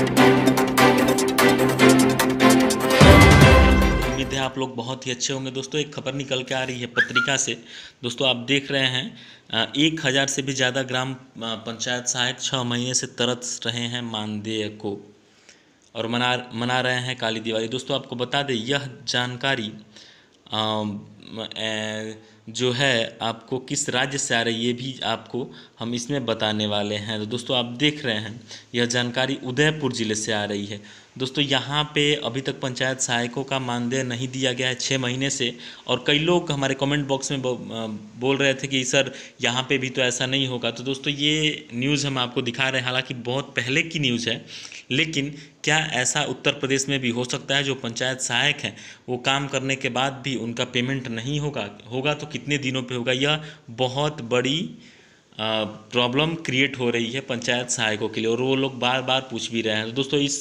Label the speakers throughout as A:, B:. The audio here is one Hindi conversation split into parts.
A: उम्मीद है आप लोग बहुत ही अच्छे होंगे दोस्तों एक खबर निकल के आ रही है पत्रिका से दोस्तों आप देख रहे हैं एक हज़ार से भी ज़्यादा ग्राम पंचायत सहायक छः महीने से तरस रहे हैं मानदेय को और मना मना रहे हैं काली दिवाली दोस्तों आपको बता दें यह जानकारी जो है आपको किस राज्य से आ रही है ये भी आपको हम इसमें बताने वाले हैं तो दोस्तों आप देख रहे हैं यह जानकारी उदयपुर ज़िले से आ रही है दोस्तों यहाँ पे अभी तक पंचायत सहायकों का मानदेय नहीं दिया गया है छः महीने से और कई लोग हमारे कमेंट बॉक्स में बोल रहे थे कि सर यहाँ पे भी तो ऐसा नहीं होगा तो दोस्तों ये न्यूज़ हम आपको दिखा रहे हैं हालांकि बहुत पहले की न्यूज़ है लेकिन क्या ऐसा उत्तर प्रदेश में भी हो सकता है जो पंचायत सहायक हैं वो काम करने के बाद भी उनका पेमेंट नहीं होगा होगा तो कितने दिनों पे होगा यह बहुत बड़ी प्रॉब्लम क्रिएट हो रही है पंचायत सहायकों के लिए और वो लोग बार बार पूछ भी रहे हैं दोस्तों इस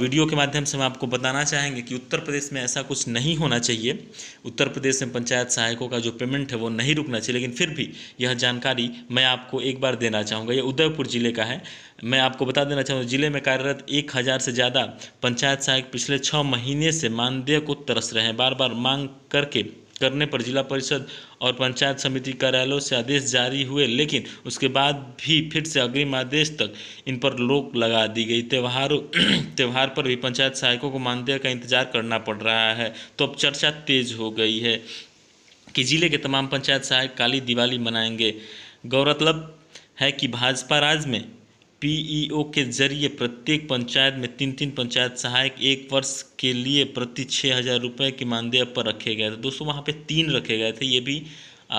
A: वीडियो के माध्यम से हम आपको बताना चाहेंगे कि उत्तर प्रदेश में ऐसा कुछ नहीं होना चाहिए उत्तर प्रदेश में पंचायत सहायकों का जो पेमेंट है वो नहीं रुकना चाहिए लेकिन फिर भी यह जानकारी मैं आपको एक बार देना चाहूँगा यह उदयपुर ज़िले का है मैं आपको बता देना चाहूँगा जिले में कार्यरत एक हज़ार से ज़्यादा पंचायत सहायक पिछले छः महीने से मानदेय को तरस रहे हैं बार बार मांग करके करने पर जिला परिषद और पंचायत समिति कार्यालयों से आदेश जारी हुए लेकिन उसके बाद भी फिर से अग्रिम आदेश तक इन पर रोक लगा दी गई त्यौहारों त्यौहार पर भी पंचायत सहायकों को मानदेय का इंतजार करना पड़ रहा है तो अब चर्चा तेज हो गई है कि जिले के तमाम पंचायत सहायक काली दिवाली मनाएंगे गौरतलब है कि भाजपा राज में पीईओ के जरिए प्रत्येक पंचायत में तीन तीन पंचायत सहायक एक वर्ष के लिए प्रति छः हज़ार रुपये के मानदेय पर रखे गए थे दोस्तों वहाँ पे तीन रखे गए थे ये भी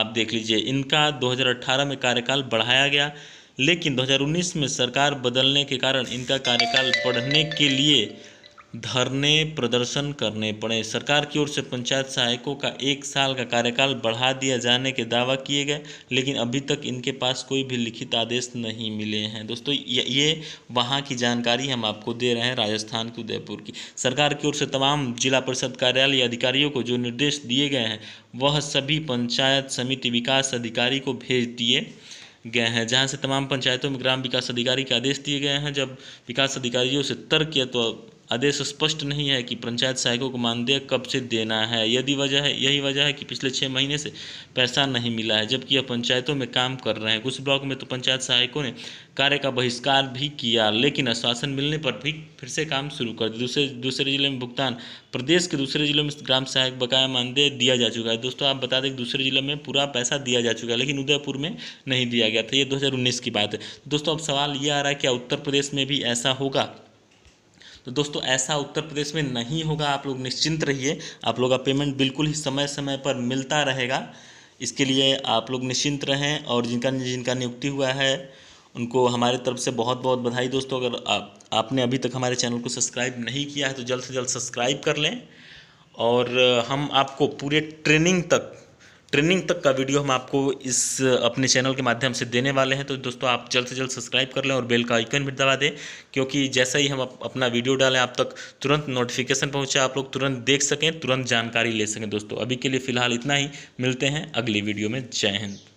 A: आप देख लीजिए इनका 2018 में कार्यकाल बढ़ाया गया लेकिन 2019 में सरकार बदलने के कारण इनका कार्यकाल बढ़ने के लिए धरने प्रदर्शन करने पड़े सरकार की ओर से पंचायत सहायकों का एक साल का कार्यकाल बढ़ा दिया जाने के दावा किए गए लेकिन अभी तक इनके पास कोई भी लिखित आदेश नहीं मिले हैं दोस्तों ये वहाँ की जानकारी हम आपको दे रहे हैं राजस्थान की उदयपुर की सरकार की ओर से तमाम जिला परिषद कार्यालय अधिकारियों को जो निर्देश दिए गए हैं वह सभी पंचायत समिति विकास अधिकारी को भेज दिए गए हैं जहाँ से तमाम पंचायतों में ग्राम विकास अधिकारी के आदेश दिए गए हैं जब विकास अधिकारियों से तर्क किया तो आदेश स्पष्ट नहीं है कि पंचायत सहायकों को मानदेय कब से देना है यदि वजह है यही वजह है कि पिछले छः महीने से पैसा नहीं मिला है जबकि यह पंचायतों में काम कर रहे हैं कुछ ब्लॉक में तो पंचायत सहायकों ने कार्य का बहिष्कार भी किया लेकिन आश्वासन मिलने पर भी फिर से काम शुरू कर दिया दूसरे दूसरे जिले में भुगतान प्रदेश के दूसरे जिलों में ग्राम सहायक बकाया मानदेय दिया जा चुका है दोस्तों आप बता दें दूसरे जिले में पूरा पैसा दिया जा चुका है लेकिन उदयपुर में नहीं दिया गया था ये दो की बात है दोस्तों अब सवाल ये आ रहा है क्या उत्तर प्रदेश में भी ऐसा होगा तो दोस्तों ऐसा उत्तर प्रदेश में नहीं होगा आप लोग निश्चिंत रहिए आप लोग का पेमेंट बिल्कुल ही समय समय पर मिलता रहेगा इसके लिए आप लोग निश्चिंत रहें और जिनका जिनका नियुक्ति हुआ है उनको हमारे तरफ से बहुत बहुत बधाई दोस्तों अगर आप आपने अभी तक हमारे चैनल को सब्सक्राइब नहीं किया है तो जल्द से जल्द सब्सक्राइब कर लें और हम आपको पूरे ट्रेनिंग तक ट्रेनिंग तक का वीडियो हम आपको इस अपने चैनल के माध्यम से देने वाले हैं तो दोस्तों आप जल्द से जल्द सब्सक्राइब कर लें और बेल का आइकन भी दबा दें क्योंकि जैसा ही हम अपना वीडियो डालें आप तक तुरंत नोटिफिकेशन पहुंचे आप लोग तुरंत देख सकें तुरंत जानकारी ले सकें दोस्तों अभी के लिए फ़िलहाल इतना ही मिलते हैं अगली वीडियो में जय हिंद